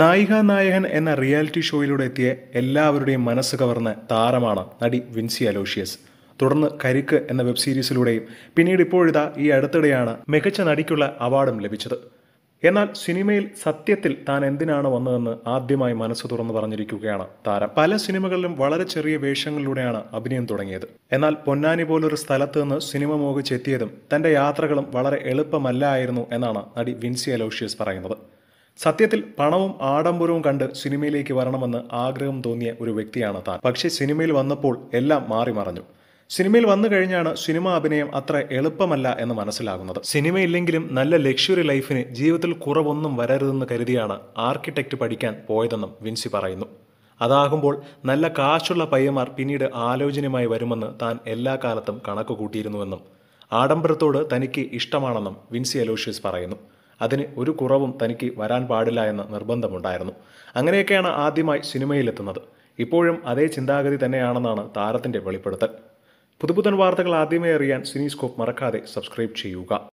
നായിക നായകൻ എന്ന റിയാലിറ്റി ഷോയിലൂടെ എത്തിയ എല്ലാവരുടെയും മനസ്സ് കവർന്ന താരമാണ് നടി വിൻസി അലോഷ്യസ് തുടർന്ന് കരിക്ക് എന്ന വെബ് സീരീസിലൂടെയും പിന്നീട് ഇപ്പോഴിതാ ഈ അടുത്തിടെയാണ് മികച്ച നടിക്കുള്ള അവാർഡും ലഭിച്ചത് എന്നാൽ സിനിമയിൽ സത്യത്തിൽ താൻ എന്തിനാണ് വന്നതെന്ന് ആദ്യമായി മനസ്സ് തുറന്നു പറഞ്ഞിരിക്കുകയാണ് താരം പല സിനിമകളിലും വളരെ ചെറിയ വേഷങ്ങളിലൂടെയാണ് അഭിനയം തുടങ്ങിയത് എന്നാൽ പൊന്നാനി പോലൊരു സ്ഥലത്ത് നിന്ന് സിനിമ മോഹിച്ചെത്തിയതും തന്റെ യാത്രകളും വളരെ എളുപ്പമല്ലായിരുന്നു എന്നാണ് നടി വിൻസി അലോഷ്യസ് പറയുന്നത് സത്യത്തിൽ പണവും ആഡംബരവും കണ്ട് സിനിമയിലേക്ക് വരണമെന്ന് ആഗ്രഹം തോന്നിയ ഒരു വ്യക്തിയാണ് താൻ പക്ഷേ സിനിമയിൽ വന്നപ്പോൾ എല്ലാം മാറി മറഞ്ഞു സിനിമയിൽ വന്നു കഴിഞ്ഞാണ് സിനിമ അഭിനയം അത്ര എളുപ്പമല്ല എന്ന് മനസ്സിലാകുന്നത് സിനിമയില്ലെങ്കിലും നല്ല ലക്ഷറി ലൈഫിന് ജീവിതത്തിൽ കുറവൊന്നും വരരുതെന്ന് കരുതിയാണ് ആർക്കിടെക്ട് പഠിക്കാൻ പോയതെന്നും വിൻസി പറയുന്നു അതാകുമ്പോൾ നല്ല കാശുള്ള പയ്യന്മാർ പിന്നീട് ആലോചനയുമായി വരുമെന്ന് താൻ എല്ലാ കാലത്തും കണക്ക് കൂട്ടിയിരുന്നുവെന്നും ആഡംബരത്തോട് തനിക്ക് ഇഷ്ടമാണെന്നും വിൻസി അലോഷ്യസ് പറയുന്നു അതിന് ഒരു കുറവും തനിക്ക് വരാൻ പാടില്ല എന്ന നിർബന്ധമുണ്ടായിരുന്നു അങ്ങനെയൊക്കെയാണ് ആദ്യമായി സിനിമയിലെത്തുന്നത് ഇപ്പോഴും അതേ ചിന്താഗതി തന്നെയാണെന്നാണ് താരത്തിൻ്റെ വെളിപ്പെടുത്തൽ പുതുപുത്തൻ വാർത്തകൾ ആദ്യമേ അറിയാൻ സിനിസ്കോപ്പ് മറക്കാതെ സബ്സ്ക്രൈബ് ചെയ്യുക